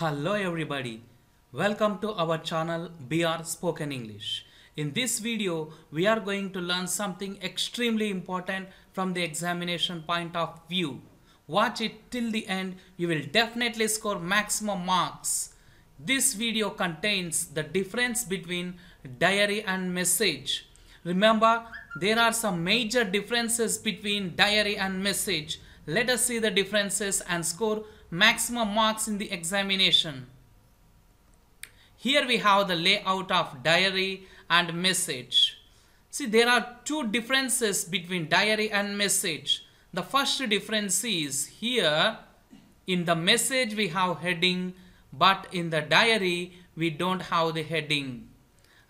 Hello everybody, welcome to our channel BR Spoken English. In this video, we are going to learn something extremely important from the examination point of view. Watch it till the end, you will definitely score maximum marks. This video contains the difference between diary and message. Remember, there are some major differences between diary and message. Let us see the differences and score maximum marks in the examination. Here we have the layout of diary and message. See, there are two differences between diary and message. The first difference is here in the message we have heading but in the diary we don't have the heading.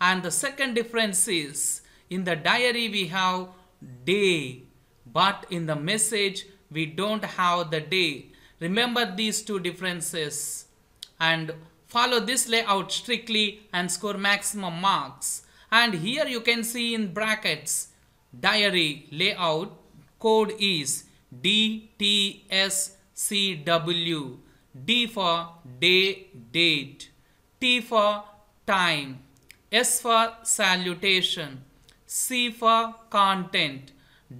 And the second difference is in the diary, we have day, but in the message, we don't have the day. Remember these two differences and follow this layout strictly and score maximum marks. And here you can see in brackets, diary layout code is DTSCW. D for day, date. T for time. S for salutation. C for content,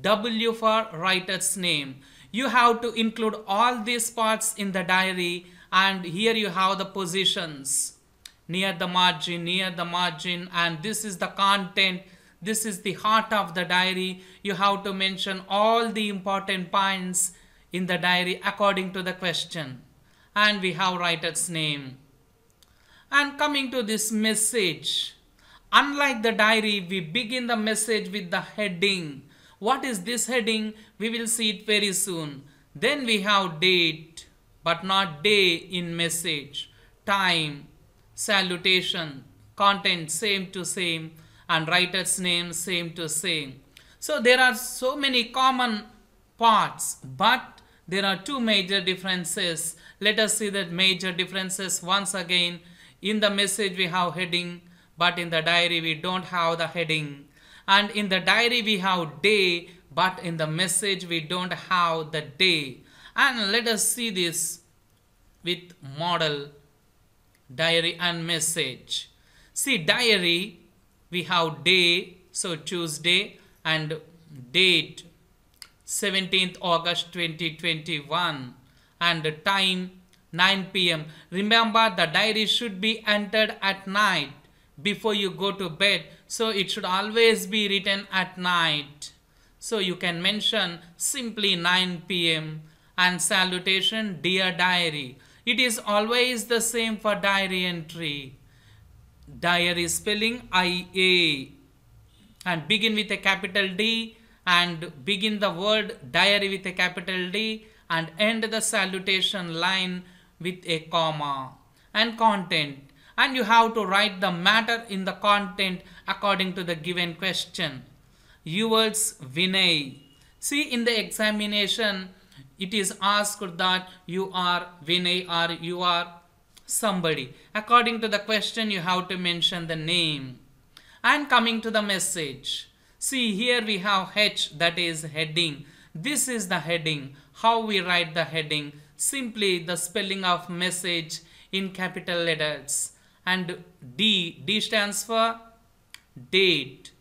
W for writer's name. You have to include all these parts in the diary and here you have the positions near the margin, near the margin and this is the content. This is the heart of the diary. You have to mention all the important points in the diary according to the question. And we have writer's name. And coming to this message, Unlike the diary, we begin the message with the heading. What is this heading? We will see it very soon. Then we have date, but not day in message. Time, salutation, content same to same and writer's name same to same. So there are so many common parts but there are two major differences. Let us see the major differences once again. In the message we have heading but in the diary we don't have the heading. And in the diary we have day, but in the message we don't have the day. And let us see this with model diary and message. See diary, we have day, so Tuesday and date 17th August 2021 and time 9 pm. Remember the diary should be entered at night before you go to bed. So it should always be written at night. So you can mention simply 9 p.m. and salutation dear diary. It is always the same for diary entry. Diary spelling I-A and begin with a capital D and begin the word diary with a capital D and end the salutation line with a comma and content and you have to write the matter in the content according to the given question. Yours Vinay. See in the examination, it is asked that you are Vinay or you are somebody. According to the question, you have to mention the name. And coming to the message. See here we have H that is heading. This is the heading. How we write the heading? Simply the spelling of message in capital letters and D, D stands for date.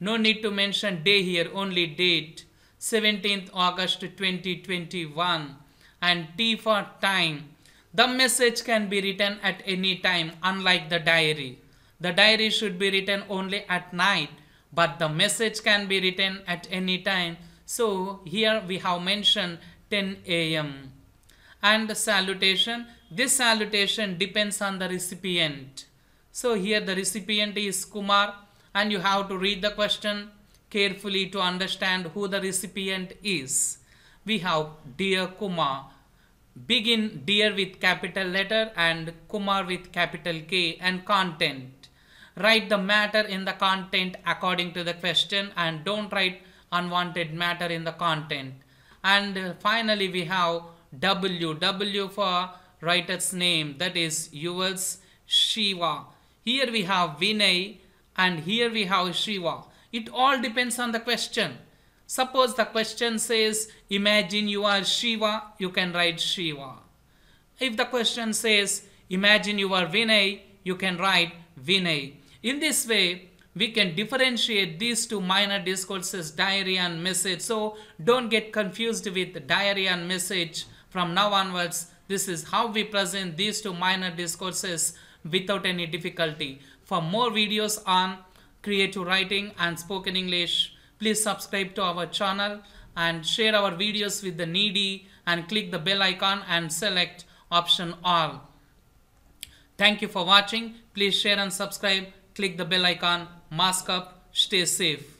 No need to mention day here, only date. 17th August 2021 and T for time. The message can be written at any time unlike the diary. The diary should be written only at night but the message can be written at any time. So here we have mentioned 10 a.m. And the salutation this salutation depends on the recipient. So here the recipient is Kumar and you have to read the question carefully to understand who the recipient is. We have Dear Kumar. Begin Dear with capital letter and Kumar with capital K and content write the matter in the content according to the question and don't write unwanted matter in the content and uh, finally we have w w for Writer's name that is Yuval's Shiva. Here we have Vinay and here we have Shiva. It all depends on the question. Suppose the question says, imagine you are Shiva, you can write Shiva. If the question says, imagine you are Vinay, you can write Vinay. In this way, we can differentiate these two minor discourses, diary and message. So don't get confused with diary and message. From now onwards, this is how we present these two minor discourses without any difficulty. For more videos on creative writing and spoken English, please subscribe to our channel and share our videos with the needy and click the bell icon and select option all. Thank you for watching. Please share and subscribe. Click the bell icon. Mask up. Stay safe.